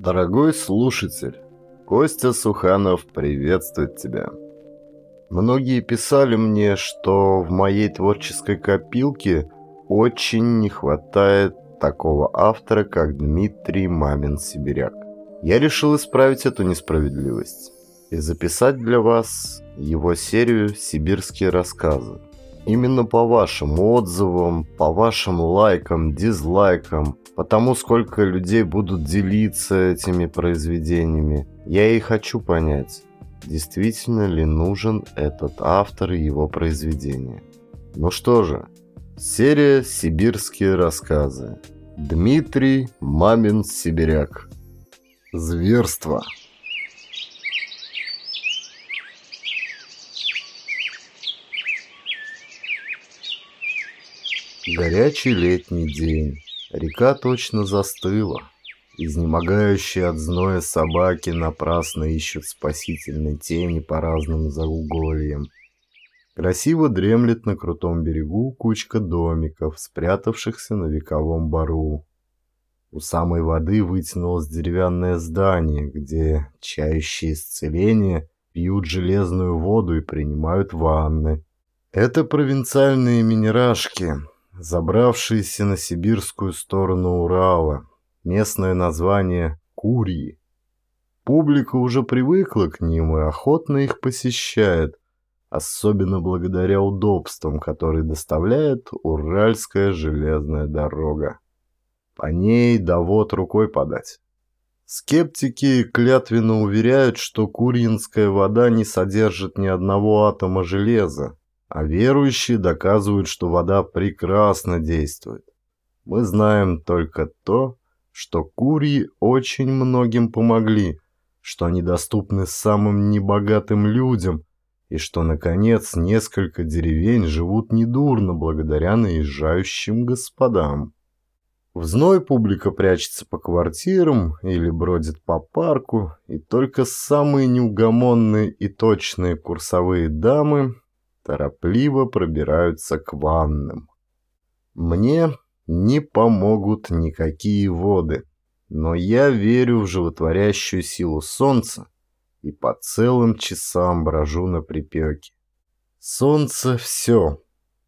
Дорогой слушатель, Костя Суханов приветствует тебя. Многие писали мне, что в моей творческой копилке очень не хватает такого автора, как Дмитрий Мамин-Сибиряк. Я решил исправить эту несправедливость и записать для вас его серию «Сибирские рассказы», именно по вашим отзывам, по вашим лайкам, дизлайкам, по тому, сколько людей будут делиться этими произведениями. Я и хочу понять, действительно ли нужен этот автор и его произведение. Ну что же, серия «Сибирские рассказы». Дмитрий Мамин Сибиряк. Зверство. Горячий летний день. Река точно застыла. Изнемогающие от зноя собаки напрасно ищут спасительной тени по разным заугольям. Красиво дремлет на крутом берегу кучка домиков, спрятавшихся на вековом бару. У самой воды вытянулось деревянное здание, где чающие исцеления пьют железную воду и принимают ванны. Это провинциальные минерашки, забравшиеся на сибирскую сторону Урала. Местное название «Курьи». Публика уже привыкла к ним и охотно их посещает, особенно благодаря удобствам, которые доставляет Уральская железная дорога. По ней довод рукой подать. Скептики клятвенно уверяют, что курьинская вода не содержит ни одного атома железа, а верующие доказывают, что вода прекрасно действует. Мы знаем только то, что курии очень многим помогли, что они доступны самым небогатым людям и что, наконец, несколько деревень живут недурно благодаря наезжающим господам. В зной публика прячется по квартирам или бродит по парку, и только самые неугомонные и точные курсовые дамы торопливо пробираются к ванным. Мне не помогут никакие воды, но я верю в животворящую силу солнца и по целым часам брожу на припеке. Солнце — все.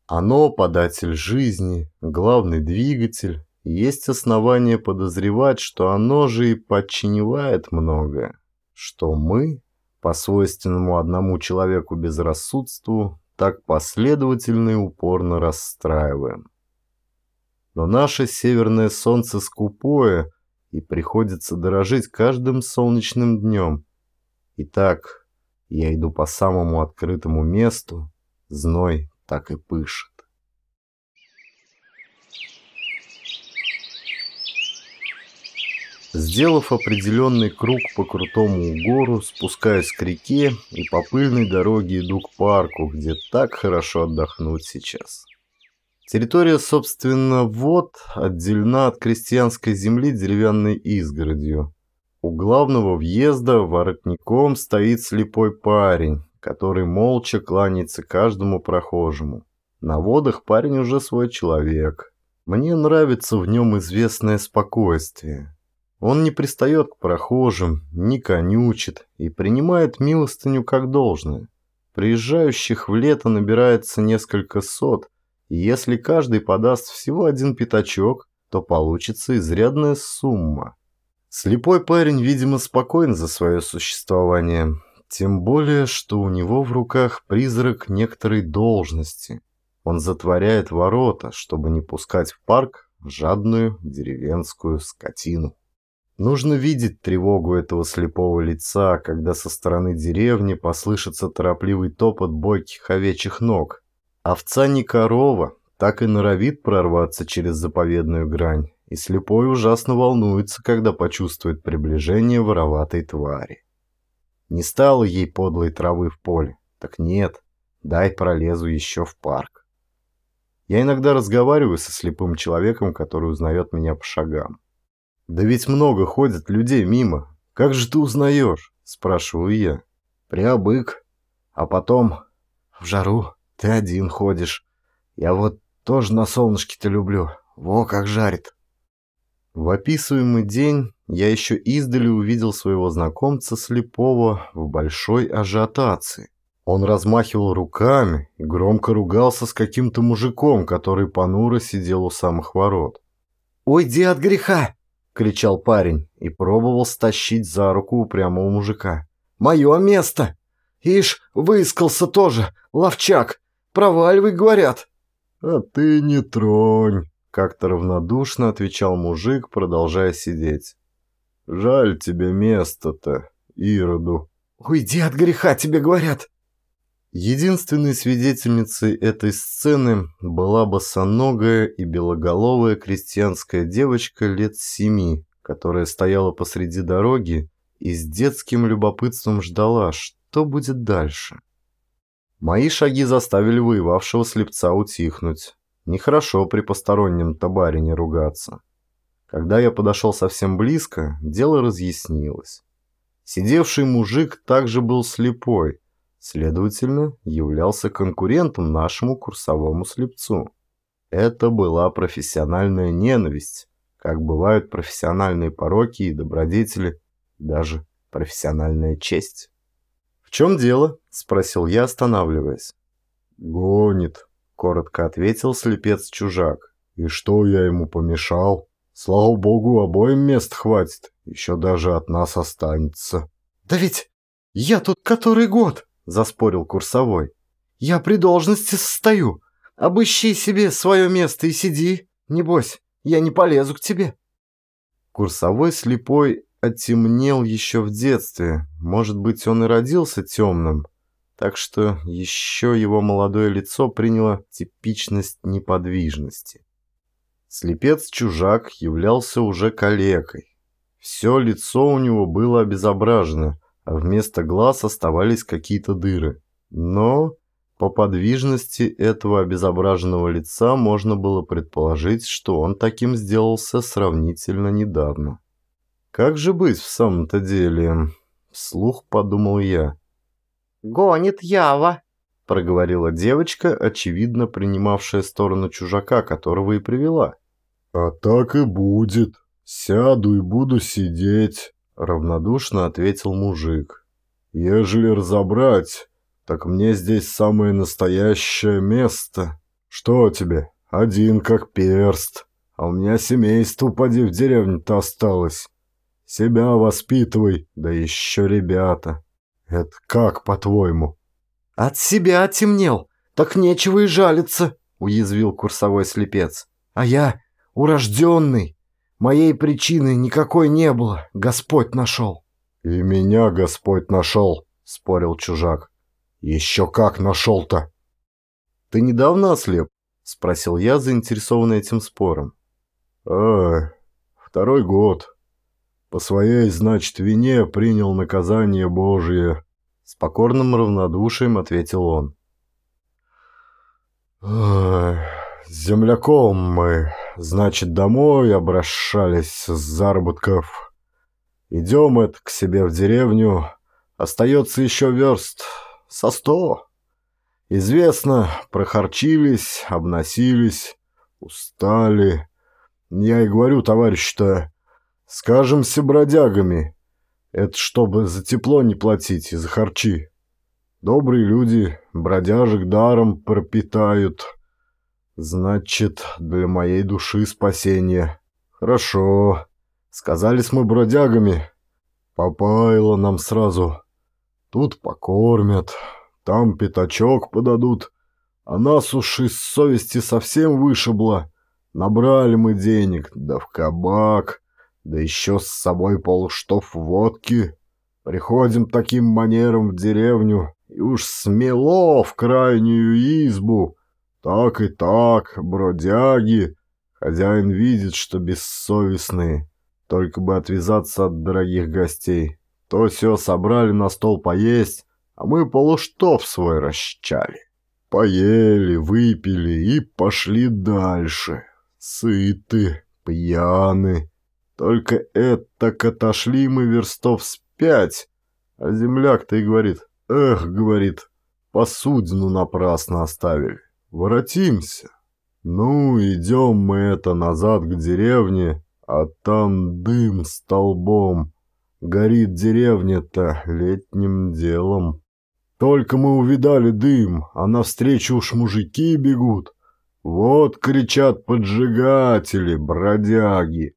Оно — податель жизни, главный двигатель, есть основания подозревать, что оно же и подчиневает многое, что мы, по свойственному одному человеку безрассудству, так последовательно и упорно расстраиваем. Но наше северное солнце скупое, и приходится дорожить каждым солнечным днем. Итак, я иду по самому открытому месту, зной так и пышет. Сделав определенный круг по крутому угору, спускаясь к реке и по пыльной дороге иду к парку, где так хорошо отдохнуть сейчас. Территория, собственно, вот, отделена от крестьянской земли деревянной изгородью. У главного въезда воротником стоит слепой парень, который молча кланяется каждому прохожему. На водах парень уже свой человек. Мне нравится в нем известное спокойствие. Он не пристает к прохожим, не конючит и принимает милостыню как должное. Приезжающих в лето набирается несколько сот, и если каждый подаст всего один пятачок, то получится изрядная сумма. Слепой парень, видимо, спокоен за свое существование, тем более, что у него в руках призрак некоторой должности. Он затворяет ворота, чтобы не пускать в парк жадную деревенскую скотину. Нужно видеть тревогу этого слепого лица, когда со стороны деревни послышится торопливый топот бойких овечьих ног. Овца не корова, так и норовит прорваться через заповедную грань, и слепой ужасно волнуется, когда почувствует приближение вороватой твари. Не стало ей подлой травы в поле. Так нет, дай пролезу еще в парк. Я иногда разговариваю со слепым человеком, который узнает меня по шагам. «Да ведь много ходят людей мимо. Как же ты узнаешь?» – спрашиваю я. «Приобык. А потом в жару ты один ходишь. Я вот тоже на солнышке-то люблю. Во как жарит!» В описываемый день я еще издали увидел своего знакомца слепого в большой ажиотации. Он размахивал руками и громко ругался с каким-то мужиком, который понуро сидел у самых ворот. «Уйди от греха!» — кричал парень и пробовал стащить за руку упрямого мужика. «Мое место! Ишь, выискался тоже, ловчак! Проваливай, говорят!» «А ты не тронь!» — как-то равнодушно отвечал мужик, продолжая сидеть. «Жаль тебе место-то, Ироду!» «Уйди от греха, тебе говорят!» Единственной свидетельницей этой сцены была босоногая и белоголовая крестьянская девочка лет семи, которая стояла посреди дороги и с детским любопытством ждала, что будет дальше. Мои шаги заставили воевавшего слепца утихнуть. Нехорошо при постороннем табарине ругаться. Когда я подошел совсем близко, дело разъяснилось. Сидевший мужик также был слепой, Следовательно, являлся конкурентом нашему курсовому слепцу. Это была профессиональная ненависть, как бывают профессиональные пороки и добродетели, даже профессиональная честь. «В чем дело?» – спросил я, останавливаясь. «Гонит», – коротко ответил слепец-чужак. «И что я ему помешал? Слава богу, обоим мест хватит, еще даже от нас останется». «Да ведь я тут который год!» – заспорил курсовой. «Я при должности состою. Обыщи себе свое место и сиди. Небось, я не полезу к тебе». Курсовой слепой отемнел еще в детстве. Может быть, он и родился темным. Так что еще его молодое лицо приняло типичность неподвижности. Слепец-чужак являлся уже калекой. Все лицо у него было обезображено. А вместо глаз оставались какие-то дыры. Но по подвижности этого обезображенного лица можно было предположить, что он таким сделался сравнительно недавно. «Как же быть в самом-то деле?» – вслух подумал я. «Гонит Ява», – проговорила девочка, очевидно принимавшая сторону чужака, которого и привела. «А так и будет. Сяду и буду сидеть» равнодушно ответил мужик. «Ежели разобрать, так мне здесь самое настоящее место. Что тебе? Один как перст. А у меня семейство, поди, в деревне-то осталось. Себя воспитывай, да еще ребята. Это как, по-твоему?» «От себя темнел, так нечего и жалиться», — уязвил курсовой слепец. «А я урожденный, Моей причины никакой не было. Господь нашел. И меня Господь нашел, спорил чужак. Еще как нашел-то. Ты недавно ослеп? Спросил я, заинтересованный этим спором. А, второй год. По своей, значит, вине принял наказание Божие. С покорным равнодушием ответил он. «С земляком мы значит, домой обращались с заработков. Идем, это, к себе в деревню. Остается еще верст со сто. Известно, прохорчились, обносились, устали. Я и говорю, товарищ-то, скажемся бродягами. Это чтобы за тепло не платить и за харчи. Добрые люди бродяжек даром пропитают». «Значит, для моей души спасение. Хорошо. Сказались мы бродягами. Попаяло нам сразу. Тут покормят, там пятачок подадут. А нас уж из совести совсем вышибло. Набрали мы денег, да в кабак, да еще с собой полштов водки. Приходим таким манером в деревню, и уж смело в крайнюю избу». Так и так, бродяги. Хозяин видит, что бессовестные. Только бы отвязаться от дорогих гостей. То все собрали на стол поесть, а мы полуштов свой расчали. Поели, выпили и пошли дальше. Сыты, пьяны. Только это отошли мы верстов с пять. А земляк-то и говорит, эх, говорит, посудину напрасно оставили. Воротимся. Ну, идем мы это назад к деревне, а там дым столбом. Горит деревня-то летним делом. Только мы увидали дым, а навстречу уж мужики бегут. Вот кричат поджигатели, бродяги.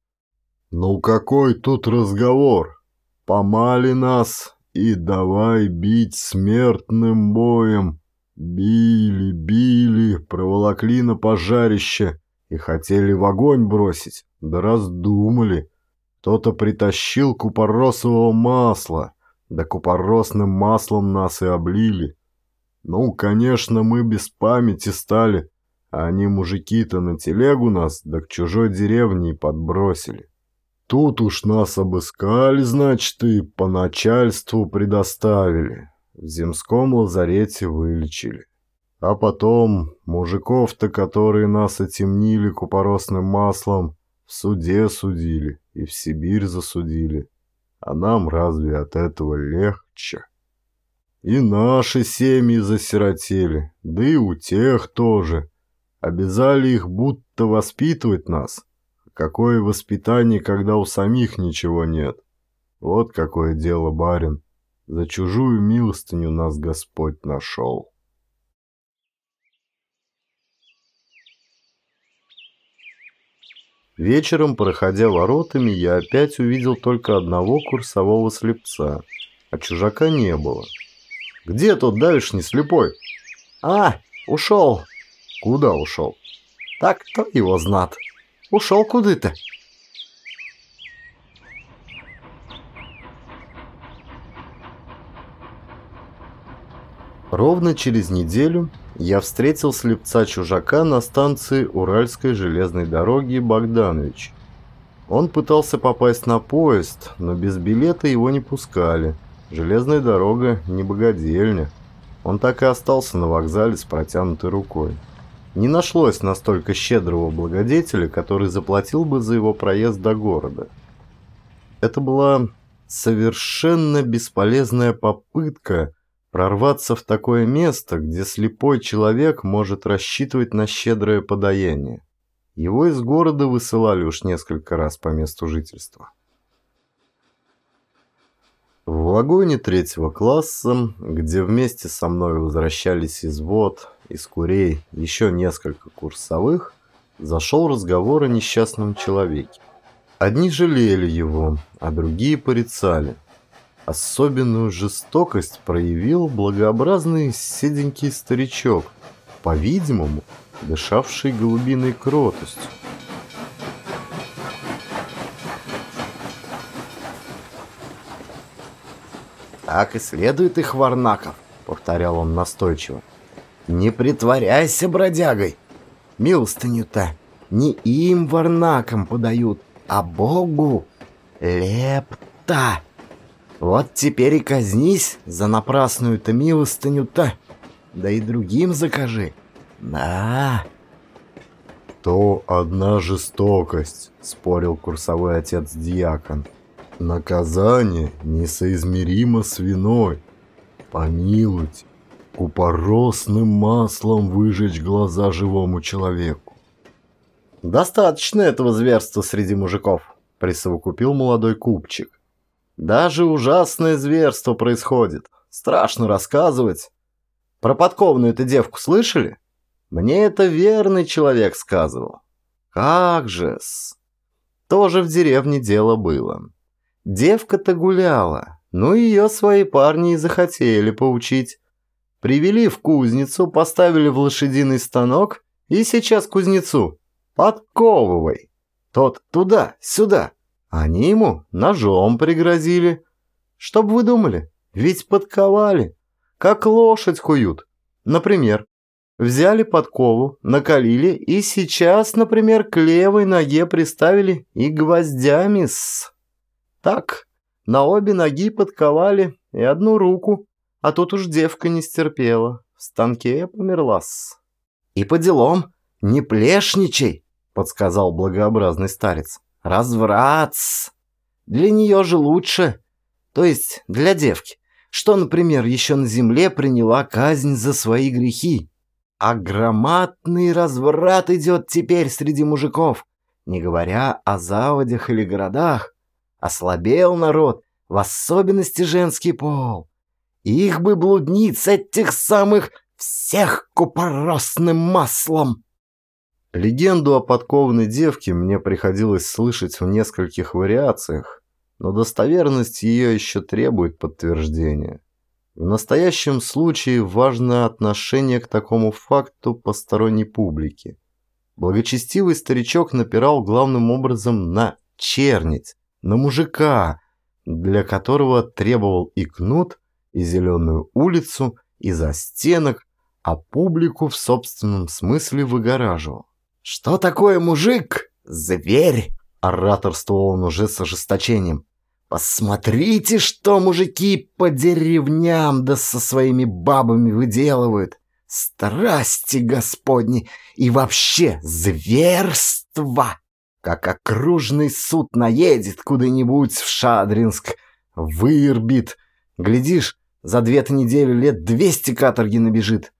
Ну какой тут разговор? Помали нас и давай бить смертным боем. Били, били, проволокли на пожарище и хотели в огонь бросить, да раздумали. Кто-то притащил купоросового масла, да купоросным маслом нас и облили. Ну, конечно, мы без памяти стали, а они мужики-то на телегу нас, да к чужой деревне и подбросили. Тут уж нас обыскали, значит, и по начальству предоставили в земском лазарете вылечили. А потом мужиков-то, которые нас отемнили купоросным маслом, в суде судили и в Сибирь засудили. А нам разве от этого легче? И наши семьи засиротели, да и у тех тоже. Обязали их будто воспитывать нас. Какое воспитание, когда у самих ничего нет? Вот какое дело, барин. За чужую милостыню нас Господь нашел. Вечером, проходя воротами, я опять увидел только одного курсового слепца, а чужака не было. «Где тот давишний слепой?» «А, ушел!» «Куда ушел?» «Так кто его знат?» «Ушел куда-то!» Ровно через неделю я встретил слепца-чужака на станции Уральской железной дороги Богданович. Он пытался попасть на поезд, но без билета его не пускали. Железная дорога не богадельня. Он так и остался на вокзале с протянутой рукой. Не нашлось настолько щедрого благодетеля, который заплатил бы за его проезд до города. Это была совершенно бесполезная попытка – Прорваться в такое место, где слепой человек может рассчитывать на щедрое подаяние. Его из города высылали уж несколько раз по месту жительства. В вагоне третьего класса, где вместе со мной возвращались из вод, из курей, еще несколько курсовых, зашел разговор о несчастном человеке. Одни жалели его, а другие порицали – Особенную жестокость проявил благообразный седенький старичок, по-видимому, дышавший голубиной кротостью. «Так и следует их, Варнаков», — повторял он настойчиво. «Не притворяйся бродягой! Милостыню-то не им, Варнакам, подают, а Богу! Лепта!» Вот теперь и казнись за напрасную-то милостыню-то, да и другим закажи. Да. То одна жестокость, спорил курсовой отец Диакон. Наказание несоизмеримо с виной. Помилуйте, купоросным маслом выжечь глаза живому человеку. Достаточно этого зверства среди мужиков, присовокупил молодой купчик. Даже ужасное зверство происходит. Страшно рассказывать. Про подковную эту девку слышали? Мне это верный человек сказывал. Как же-с. Тоже в деревне дело было. Девка-то гуляла, но ее свои парни и захотели поучить. Привели в кузницу, поставили в лошадиный станок и сейчас кузнецу. Подковывай. Тот туда, сюда, они ему ножом пригрозили. Чтоб вы думали, ведь подковали, как лошадь куют. Например, взяли подкову, накалили и сейчас, например, к левой ноге приставили и гвоздями с. Так, на обе ноги подковали и одну руку, а тут уж девка не стерпела, в станке померлась. «И по делам, не плешничай!» — подсказал благообразный старец разврат Для нее же лучше. То есть для девки, что, например, еще на земле приняла казнь за свои грехи. А громадный разврат идет теперь среди мужиков, не говоря о заводях или городах. Ослабел народ, в особенности женский пол. Их бы блудниц этих самых всех купоросным маслом. Легенду о подкованной девке мне приходилось слышать в нескольких вариациях, но достоверность ее еще требует подтверждения. В настоящем случае важно отношение к такому факту посторонней публики. Благочестивый старичок напирал главным образом на чернить, на мужика, для которого требовал и кнут, и зеленую улицу, и застенок, а публику в собственном смысле выгораживал. «Что такое мужик? Зверь!» Ораторствовал он уже с ожесточением. «Посмотрите, что мужики по деревням да со своими бабами выделывают! Страсти господни и вообще зверство!» Как окружный суд наедет куда-нибудь в Шадринск, вырбит. Глядишь, за две-то недели лет двести каторги набежит.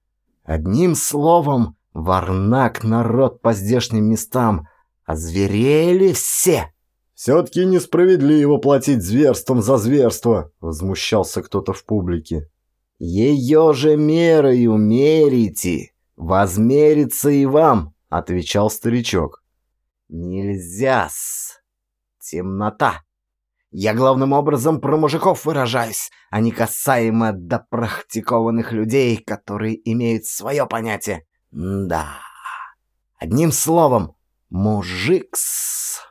Одним словом, Варнак народ по здешним местам. Озверели все. «Все-таки несправедливо платить зверством за зверство», — возмущался кто-то в публике. «Ее же мерою умерите, возмерится и вам», — отвечал старичок. «Нельзя-с. Темнота. Я главным образом про мужиков выражаюсь, а не касаемо до практикованных людей, которые имеют свое понятие. Да. Одним словом, мужикс.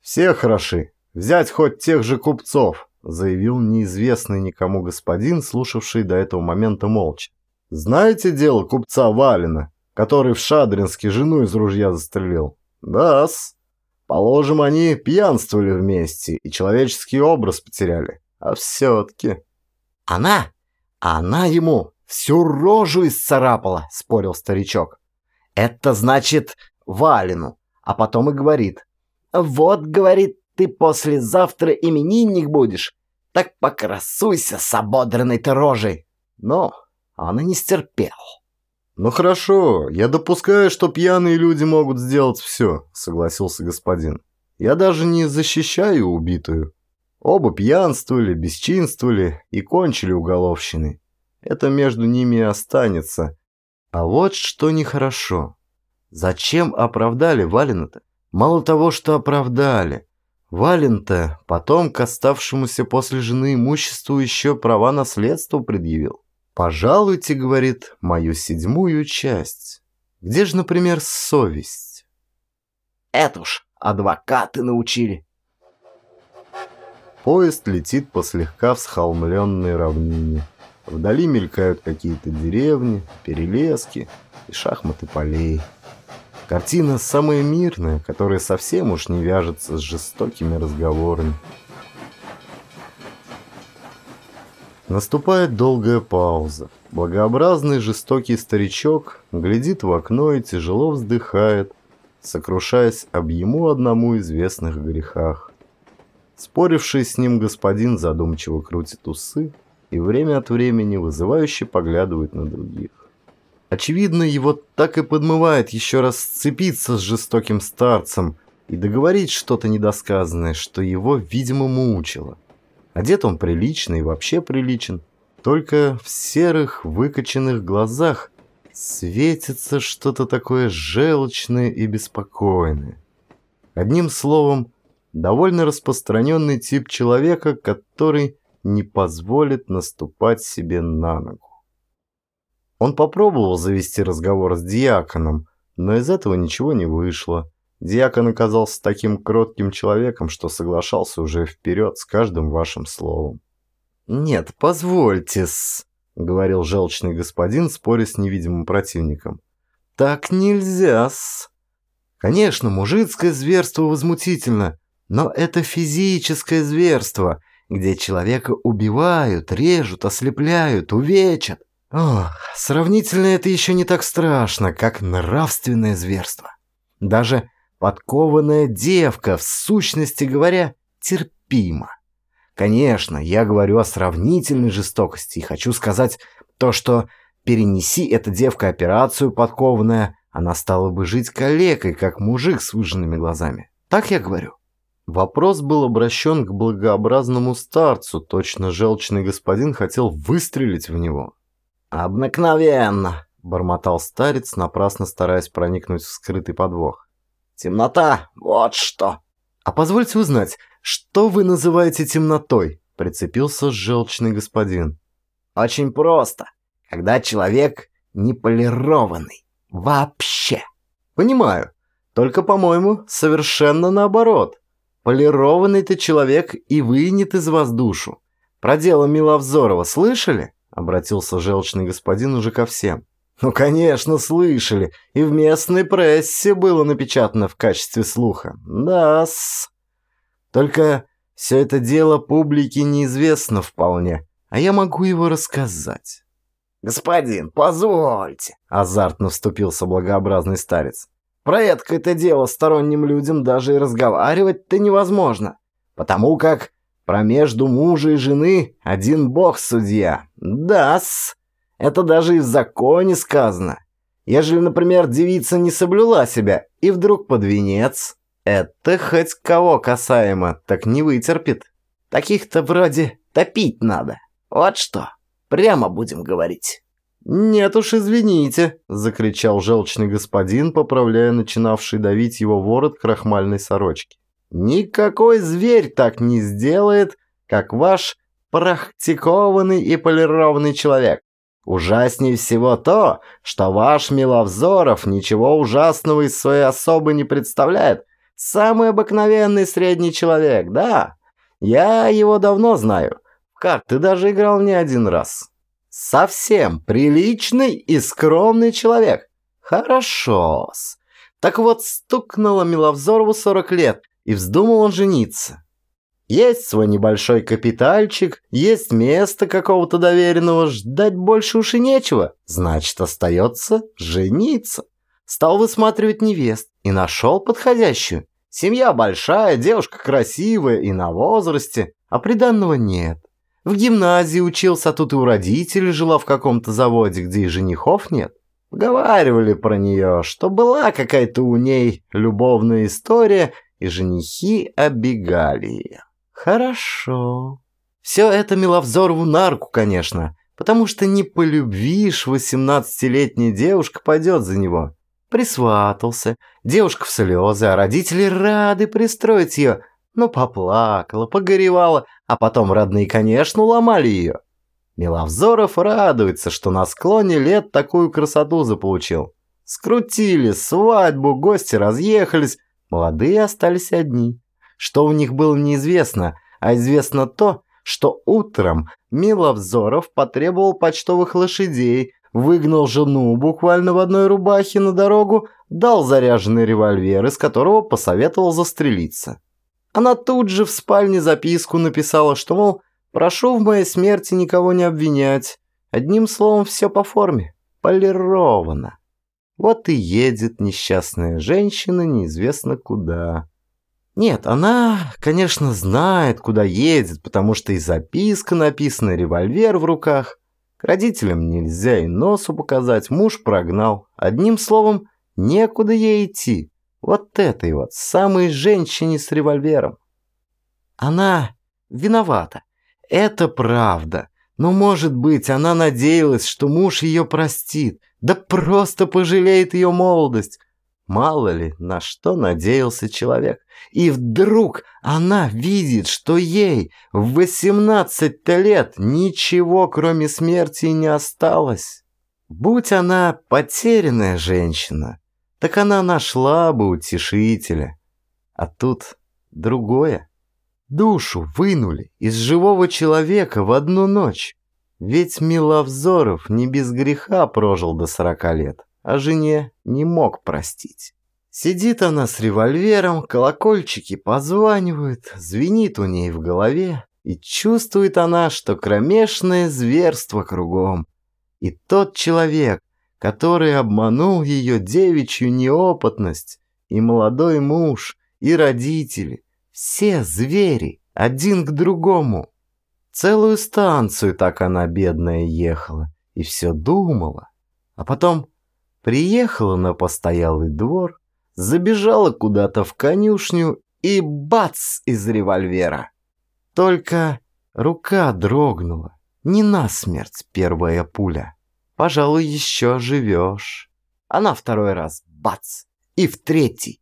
Все хороши. Взять хоть тех же купцов, заявил неизвестный никому господин, слушавший до этого момента молча. Знаете дело купца Валина, который в Шадринске жену из ружья застрелил? Да-с. Положим, они пьянствовали вместе и человеческий образ потеряли. А все-таки... Она? Она ему всю рожу исцарапала», — спорил старичок. «Это значит Валину». А потом и говорит. «Вот, — говорит, — ты послезавтра именинник будешь. Так покрасуйся с ободранной ты рожей». Но он и не стерпел. «Ну хорошо, я допускаю, что пьяные люди могут сделать все», — согласился господин. «Я даже не защищаю убитую». Оба пьянствовали, бесчинствовали и кончили уголовщиной это между ними и останется. А вот что нехорошо. Зачем оправдали валина Мало того, что оправдали. вален потом к оставшемуся после жены имуществу еще права наследства предъявил. «Пожалуйте, — говорит, — мою седьмую часть. Где же, например, совесть?» «Это уж адвокаты научили», Поезд летит по слегка всхолмленной равнине. Вдали мелькают какие-то деревни, перелески и шахматы полей. Картина самая мирная, которая совсем уж не вяжется с жестокими разговорами. Наступает долгая пауза. Благообразный жестокий старичок глядит в окно и тяжело вздыхает, сокрушаясь об ему одному известных грехах. Споривший с ним господин задумчиво крутит усы, и время от времени вызывающе поглядывает на других. Очевидно, его так и подмывает еще раз сцепиться с жестоким старцем и договорить что-то недосказанное, что его, видимо, мучило. Одет он прилично и вообще приличен, только в серых выкоченных глазах светится что-то такое желчное и беспокойное. Одним словом, довольно распространенный тип человека, который не позволит наступать себе на ногу. Он попробовал завести разговор с диаконом, но из этого ничего не вышло. Диакон оказался таким кротким человеком, что соглашался уже вперед с каждым вашим словом. «Нет, позвольте-с», — говорил желчный господин, споря с невидимым противником. «Так нельзя-с». «Конечно, мужицкое зверство возмутительно, но это физическое зверство, где человека убивают, режут, ослепляют, увечат. Ох, сравнительно это еще не так страшно, как нравственное зверство. Даже подкованная девка, в сущности говоря, терпима. Конечно, я говорю о сравнительной жестокости и хочу сказать то, что перенеси эта девка операцию подкованная, она стала бы жить калекой, как мужик с выжженными глазами. Так я говорю? Вопрос был обращен к благообразному старцу, точно желчный господин хотел выстрелить в него. «Обыкновенно!» – бормотал старец, напрасно стараясь проникнуть в скрытый подвох. «Темнота! Вот что!» «А позвольте узнать, что вы называете темнотой?» – прицепился желчный господин. «Очень просто. Когда человек неполированный. Вообще!» «Понимаю. Только, по-моему, совершенно наоборот». Полированный ты человек и вынет из вас душу. Про дело Миловзорова слышали?» — обратился желчный господин уже ко всем. «Ну, конечно, слышали. И в местной прессе было напечатано в качестве слуха. Да-с. Только все это дело публике неизвестно вполне, а я могу его рассказать». «Господин, позвольте!» — азартно вступился благообразный старец. Про это дело сторонним людям даже и разговаривать-то невозможно, потому как промежду мужа и жены один бог судья. Да-с, это даже и в законе сказано. Ежели, например, девица не соблюла себя и вдруг под венец, это хоть кого касаемо, так не вытерпит. Таких-то вроде топить надо. Вот что, прямо будем говорить. «Нет уж, извините», – закричал желчный господин, поправляя начинавший давить его ворот крахмальной сорочки. «Никакой зверь так не сделает, как ваш практикованный и полированный человек. Ужаснее всего то, что ваш Миловзоров ничего ужасного из своей особы не представляет. Самый обыкновенный средний человек, да. Я его давно знаю. В карты даже играл не один раз». Совсем приличный и скромный человек. Хорошо-с. Так вот, стукнуло Миловзорову 40 лет, и вздумал он жениться. Есть свой небольшой капитальчик, есть место какого-то доверенного, ждать больше уж и нечего. Значит, остается жениться. Стал высматривать невест и нашел подходящую. Семья большая, девушка красивая и на возрасте, а приданного нет. В гимназии учился, тут и у родителей жила в каком-то заводе, где и женихов нет. Говаривали про нее, что была какая-то у ней любовная история, и женихи обегали ее. Хорошо. Все это Миловзорову на руку, конечно, потому что не полюбишь любви ж 18-летняя девушка пойдет за него. Присватался, девушка в слезы, а родители рады пристроить ее – но поплакала, погоревала, а потом родные, конечно, ломали ее. Миловзоров радуется, что на склоне лет такую красоту заполучил. Скрутили свадьбу, гости разъехались, молодые остались одни. Что у них было неизвестно, а известно то, что утром Миловзоров потребовал почтовых лошадей, выгнал жену буквально в одной рубахе на дорогу, дал заряженный револьвер, из которого посоветовал застрелиться. Она тут же в спальне записку написала, что, мол, прошу в моей смерти никого не обвинять. Одним словом, все по форме. Полировано. Вот и едет несчастная женщина неизвестно куда. Нет, она, конечно, знает, куда едет, потому что и записка написана, револьвер в руках. К родителям нельзя и носу показать, муж прогнал. Одним словом, некуда ей идти. Вот этой вот самой женщине с револьвером. Она виновата. Это правда. Но, может быть, она надеялась, что муж ее простит, да просто пожалеет ее молодость. Мало ли, на что надеялся человек. И вдруг она видит, что ей в 18 лет ничего, кроме смерти, не осталось. Будь она потерянная женщина, так она нашла бы утешителя. А тут другое. Душу вынули из живого человека в одну ночь. Ведь Миловзоров не без греха прожил до сорока лет, а жене не мог простить. Сидит она с револьвером, колокольчики позванивают, звенит у ней в голове, и чувствует она, что кромешное зверство кругом. И тот человек, который обманул ее девичью неопытность, и молодой муж, и родители, все звери, один к другому. Целую станцию так она, бедная, ехала, и все думала. А потом приехала на постоялый двор, забежала куда-то в конюшню и бац из револьвера. Только рука дрогнула, не насмерть первая пуля пожалуй, еще живешь. Она второй раз, бац, и в третий.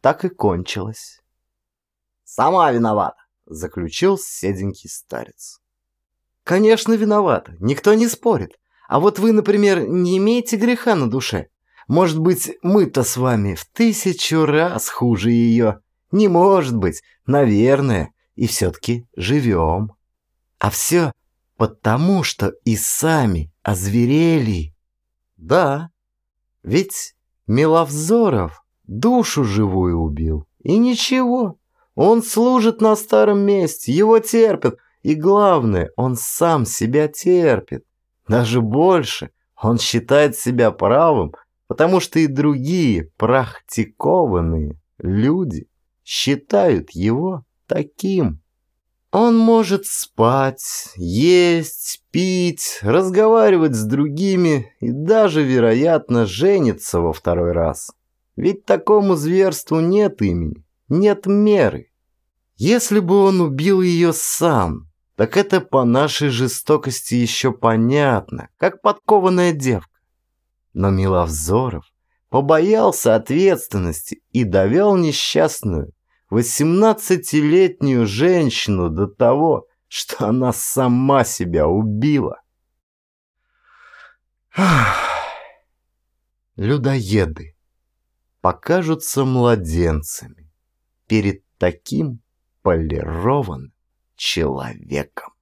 Так и кончилось. Сама виновата, заключил седенький старец. Конечно, виновата, никто не спорит. А вот вы, например, не имеете греха на душе. Может быть, мы-то с вами в тысячу раз хуже ее. Не может быть, наверное, и все-таки живем. А все потому, что и сами озверели. Да, ведь Миловзоров душу живую убил. И ничего, он служит на старом месте, его терпят. И главное, он сам себя терпит. Даже больше, он считает себя правым, потому что и другие практикованные люди считают его таким. Он может спать, есть, пить, разговаривать с другими и даже, вероятно, жениться во второй раз. Ведь такому зверству нет имени, нет меры. Если бы он убил ее сам, так это по нашей жестокости еще понятно, как подкованная девка. Но Миловзоров побоялся ответственности и довел несчастную восемнадцатилетнюю женщину до того, что она сама себя убила. Людоеды покажутся младенцами перед таким полированным человеком.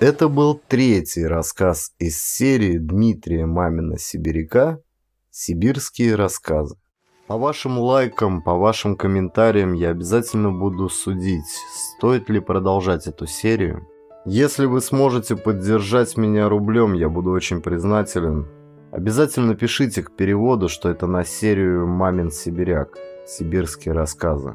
Это был третий рассказ из серии Дмитрия Мамина-Сибиряка «Сибирские рассказы». По вашим лайкам, по вашим комментариям я обязательно буду судить, стоит ли продолжать эту серию. Если вы сможете поддержать меня рублем, я буду очень признателен. Обязательно пишите к переводу, что это на серию «Мамин Сибиряк» «Сибирские рассказы».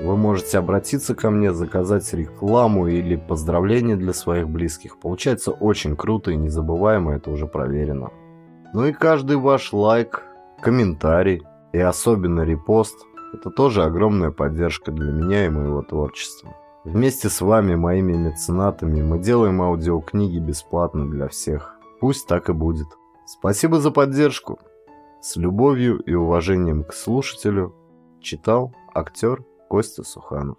Вы можете обратиться ко мне, заказать рекламу или поздравления для своих близких. Получается очень круто и незабываемо, это уже проверено. Ну и каждый ваш лайк, комментарий и особенно репост – это тоже огромная поддержка для меня и моего творчества. Вместе с вами, моими меценатами, мы делаем аудиокниги бесплатно для всех. Пусть так и будет. Спасибо за поддержку. С любовью и уважением к слушателю читал актер Костя Суханов.